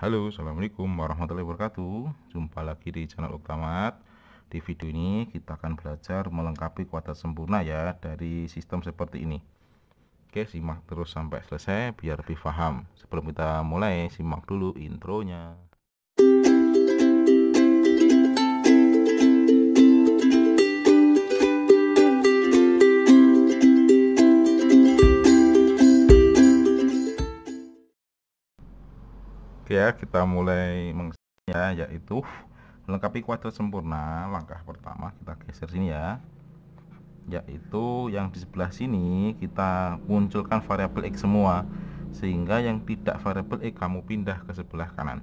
Halo, Assalamualaikum warahmatullahi wabarakatuh Jumpa lagi di channel Uktamat Di video ini kita akan belajar melengkapi kuadrat sempurna ya Dari sistem seperti ini Oke, simak terus sampai selesai biar lebih paham Sebelum kita mulai, simak dulu intronya Oke ya, kita mulai mengisinya yaitu melengkapi kuadrat sempurna. Langkah pertama kita geser sini ya. Yaitu yang di sebelah sini kita munculkan variabel x semua sehingga yang tidak variabel x kamu pindah ke sebelah kanan.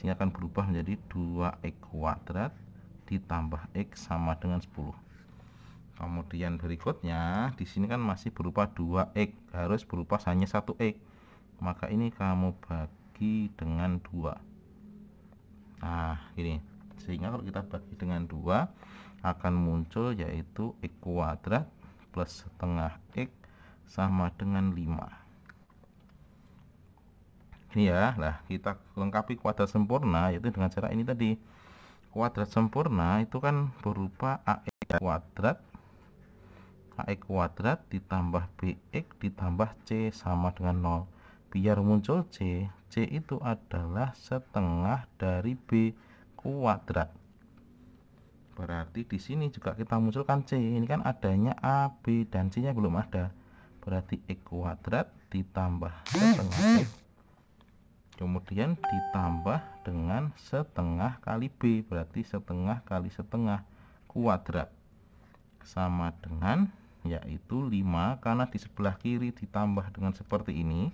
Sini akan berubah menjadi 2x kuadrat ditambah x sama dengan 10 kemudian berikutnya di sini kan masih berupa 2x harus berupa hanya 1x maka ini kamu bagi bagi dengan dua nah ini sehingga kalau kita bagi dengan dua akan muncul yaitu x kuadrat plus setengah x sama dengan 5 ini ya lah kita lengkapi kuadrat sempurna yaitu dengan cara ini tadi kuadrat sempurna itu kan berupa ax kuadrat ax kuadrat ditambah bx ditambah c sama dengan 0 biar muncul C C itu adalah setengah dari B kuadrat berarti di sini juga kita munculkan C ini kan adanya A, B, dan C nya belum ada berarti E kuadrat ditambah setengah B kemudian ditambah dengan setengah kali B berarti setengah kali setengah kuadrat sama dengan yaitu 5 karena di sebelah kiri ditambah dengan seperti ini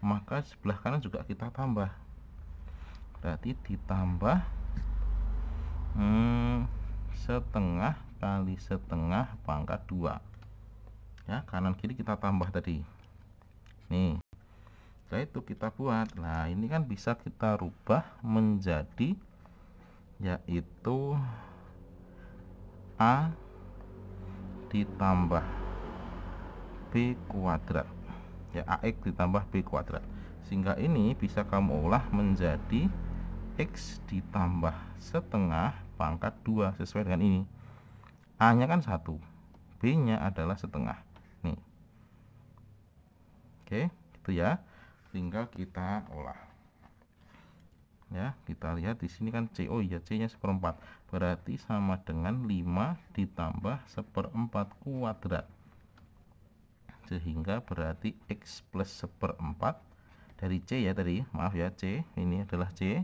maka sebelah kanan juga kita tambah berarti ditambah hmm, setengah kali setengah pangkat 2 ya kanan kiri kita tambah tadi nih setelah itu kita buat nah ini kan bisa kita rubah menjadi yaitu A ditambah B kuadrat ya ax ditambah b kuadrat sehingga ini bisa kamu olah menjadi x ditambah setengah pangkat 2 sesuai dengan ini a nya kan satu b nya adalah setengah nih oke itu ya tinggal kita olah ya kita lihat di sini kan CO ya C oh iya, nya seperempat berarti sama dengan 5 ditambah seperempat kuadrat sehingga berarti X plus seperempat dari C ya tadi maaf ya C ini adalah C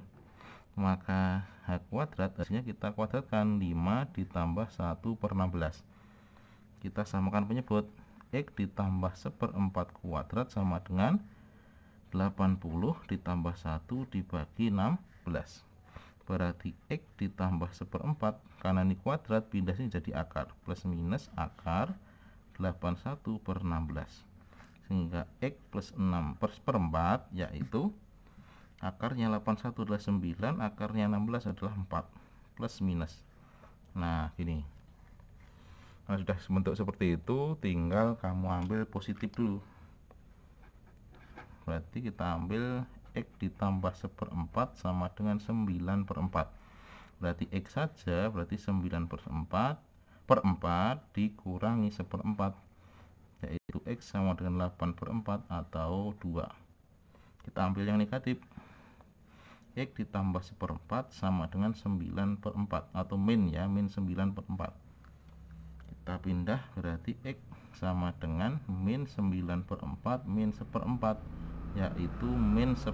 maka H kuadrat hasilnya kita kuadratkan 5 ditambah 1 per 16 kita samakan penyebut X ditambah seperempat kuadrat sama dengan 80 ditambah 1 dibagi 16 berarti X ditambah seperempat karena ini kuadrat pindah sini jadi akar plus minus akar 81 per 16 sehingga X plus 6 per 4 yaitu akarnya 81 adalah 9 akarnya 16 adalah 4 plus minus nah gini kalau nah, sudah bentuk seperti itu tinggal kamu ambil positif dulu berarti kita ambil X ditambah seperempat sama dengan 9 per 4 berarti X saja berarti 9 per 4 perempat dikurangi seperempat yaitu X sama dengan 8 per 4 atau 2 kita ambil yang negatif X ditambah seperempat sama dengan 9 per 4 atau min ya min 9 per 4 kita pindah berarti X sama dengan min 9 per 4 min seperempat yaitu min 10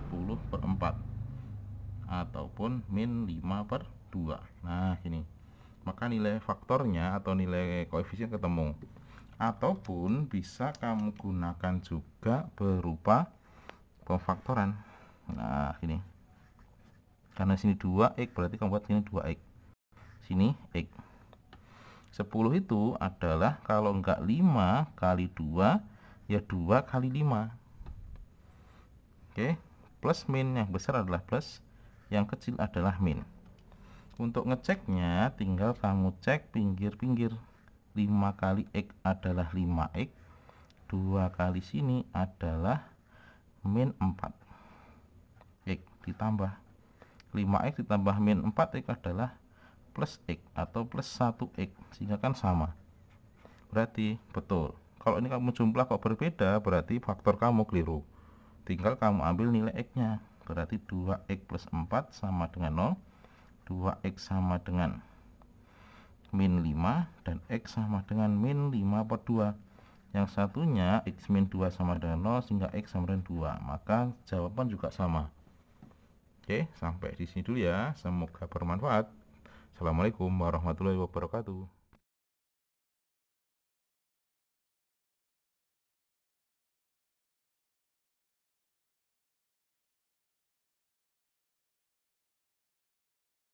per 4 ataupun min 5 per 2 nah ini maka nilai faktornya atau nilai koefisien ketemu ataupun bisa kamu gunakan juga berupa pemfaktoran nah ini karena sini 2x berarti kamu buat sini 2x sini x 10 itu adalah kalau enggak 5 kali 2 ya 2 kali 5 oke plus min yang besar adalah plus yang kecil adalah min untuk ngeceknya tinggal kamu cek pinggir-pinggir 5 kali X adalah 5X 2 kali sini adalah min 4 X ditambah 5X ditambah min 4X adalah plus X atau plus 1X sehingga kan sama berarti betul kalau ini kamu jumlah kok berbeda berarti faktor kamu keliru tinggal kamu ambil nilai X nya berarti 2X plus 4 sama dengan 0 2x sama dengan min 5 dan x sama dengan min 5 per 2 yang satunya x min 2 sama dengan 0 sehingga x sama dengan 2 maka jawaban juga sama oke sampai di sini dulu ya semoga bermanfaat Assalamualaikum warahmatullahi wabarakatuh